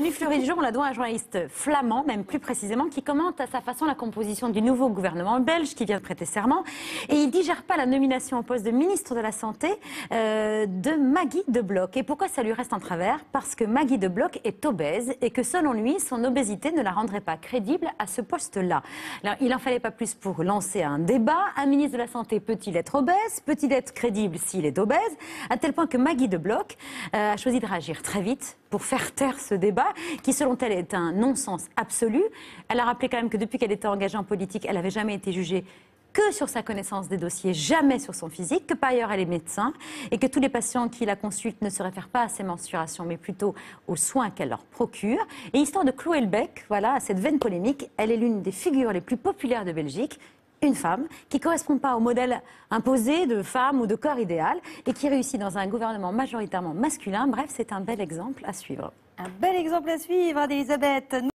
nuit fleurie du jour, on la doit à un journaliste flamand, même plus précisément, qui commente à sa façon la composition du nouveau gouvernement belge qui vient de prêter serment. Et il digère pas la nomination au poste de ministre de la Santé euh, de Maggie de Bloch. Et pourquoi ça lui reste en travers Parce que Maggie de Bloch est obèse et que selon lui, son obésité ne la rendrait pas crédible à ce poste-là. Il n'en fallait pas plus pour lancer un débat. Un ministre de la Santé peut-il être obèse Peut-il être crédible s'il est obèse À tel point que Maggie de Bloch euh, a choisi de réagir très vite pour faire taire ce débat, qui selon elle est un non-sens absolu. Elle a rappelé quand même que depuis qu'elle était engagée en politique, elle n'avait jamais été jugée que sur sa connaissance des dossiers, jamais sur son physique, que par ailleurs elle est médecin et que tous les patients qui la consultent ne se réfèrent pas à ses mensurations mais plutôt aux soins qu'elle leur procure. Et histoire de clouer le voilà, à cette veine polémique, elle est l'une des figures les plus populaires de Belgique, une femme qui ne correspond pas au modèle imposé de femme ou de corps idéal et qui réussit dans un gouvernement majoritairement masculin. Bref, c'est un bel exemple à suivre. Un bel exemple à suivre d'Elisabeth.